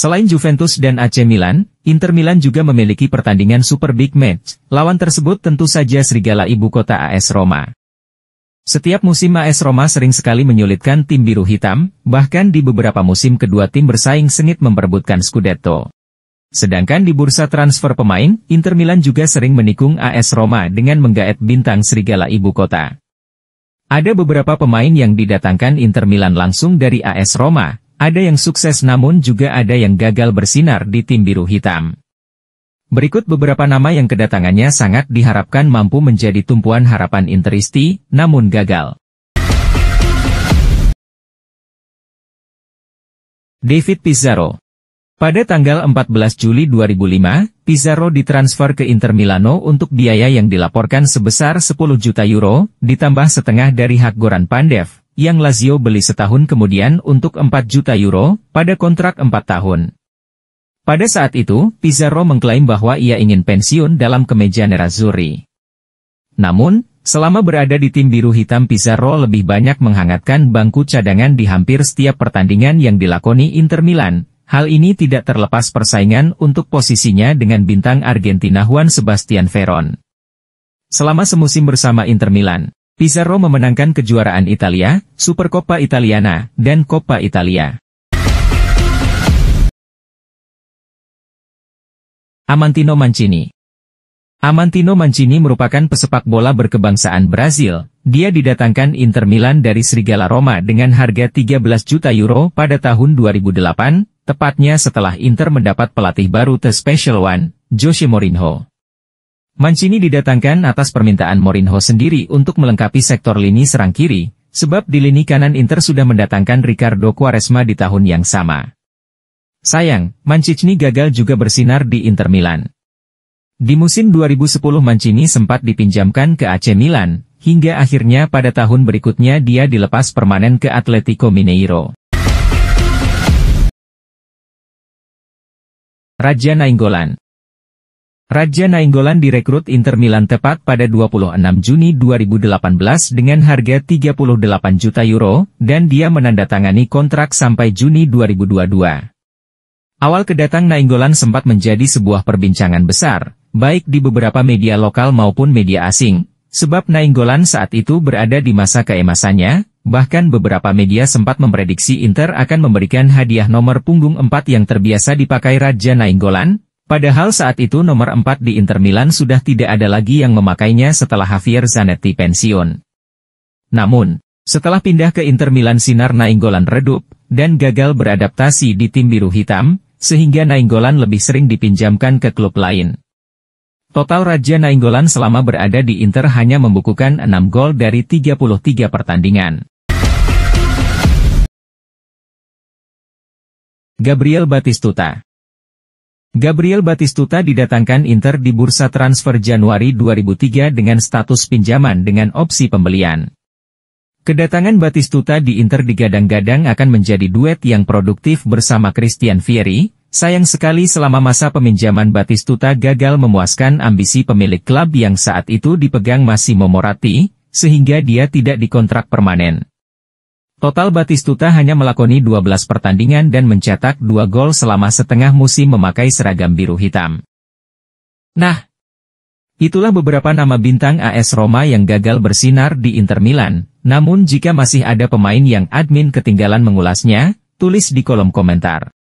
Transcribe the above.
Selain Juventus dan AC Milan, Inter Milan juga memiliki pertandingan Super Big Match, lawan tersebut tentu saja Serigala Ibu Kota AS Roma. Setiap musim AS Roma sering sekali menyulitkan tim biru hitam, bahkan di beberapa musim kedua tim bersaing sengit memperebutkan Scudetto. Sedangkan di bursa transfer pemain, Inter Milan juga sering menikung AS Roma dengan menggaet bintang Serigala Ibu Kota. Ada beberapa pemain yang didatangkan Inter Milan langsung dari AS Roma, ada yang sukses namun juga ada yang gagal bersinar di tim biru hitam. Berikut beberapa nama yang kedatangannya sangat diharapkan mampu menjadi tumpuan harapan Interisti, namun gagal. David Pizarro Pada tanggal 14 Juli 2005, Pizarro ditransfer ke Inter Milano untuk biaya yang dilaporkan sebesar 10 juta euro, ditambah setengah dari hak Goran Pandev, yang Lazio beli setahun kemudian untuk 4 juta euro, pada kontrak 4 tahun. Pada saat itu, Pizarro mengklaim bahwa ia ingin pensiun dalam kemeja Nerazzurri. Namun, selama berada di tim biru hitam Pizarro lebih banyak menghangatkan bangku cadangan di hampir setiap pertandingan yang dilakoni Inter Milan, Hal ini tidak terlepas persaingan untuk posisinya dengan bintang Argentina Juan Sebastian Veron. Selama semusim bersama Inter Milan, Pizarro memenangkan kejuaraan Italia, Supercoppa Italiana, dan Coppa Italia. Amantino Mancini Amantino Mancini merupakan pesepak bola berkebangsaan Brazil. Dia didatangkan Inter Milan dari Serigala Roma dengan harga 13 juta euro pada tahun 2008, tepatnya setelah Inter mendapat pelatih baru The Special One, Jose Mourinho. Mancini didatangkan atas permintaan Mourinho sendiri untuk melengkapi sektor lini serang kiri, sebab di lini kanan Inter sudah mendatangkan Ricardo Quaresma di tahun yang sama. Sayang, Mancini gagal juga bersinar di Inter Milan. Di musim 2010 Mancini sempat dipinjamkan ke AC Milan, hingga akhirnya pada tahun berikutnya dia dilepas permanen ke Atletico Mineiro. Raja Nainggolan Raja Nainggolan direkrut Inter Milan tepat pada 26 Juni 2018 dengan harga 38 juta euro, dan dia menandatangani kontrak sampai Juni 2022. Awal kedatang Nainggolan sempat menjadi sebuah perbincangan besar, baik di beberapa media lokal maupun media asing, sebab Nainggolan saat itu berada di masa keemasannya, bahkan beberapa media sempat memprediksi Inter akan memberikan hadiah nomor punggung 4 yang terbiasa dipakai Raja Nainggolan, Padahal saat itu nomor 4 di Inter Milan sudah tidak ada lagi yang memakainya setelah Javier Zanetti pensiun. Namun, setelah pindah ke Inter Milan sinar Nainggolan redup, dan gagal beradaptasi di tim biru hitam, sehingga Nainggolan lebih sering dipinjamkan ke klub lain. Total Raja Nainggolan selama berada di Inter hanya membukukan 6 gol dari 33 pertandingan. Gabriel Batistuta Gabriel Batistuta didatangkan Inter di bursa transfer Januari 2003 dengan status pinjaman dengan opsi pembelian. Kedatangan Batistuta di Inter digadang-gadang akan menjadi duet yang produktif bersama Christian Vieri, sayang sekali selama masa peminjaman Batistuta gagal memuaskan ambisi pemilik klub yang saat itu dipegang Massimo Moratti, sehingga dia tidak dikontrak permanen. Total Batistuta hanya melakoni 12 pertandingan dan mencetak 2 gol selama setengah musim memakai seragam biru hitam. Nah, itulah beberapa nama bintang AS Roma yang gagal bersinar di Inter Milan, namun jika masih ada pemain yang admin ketinggalan mengulasnya, tulis di kolom komentar.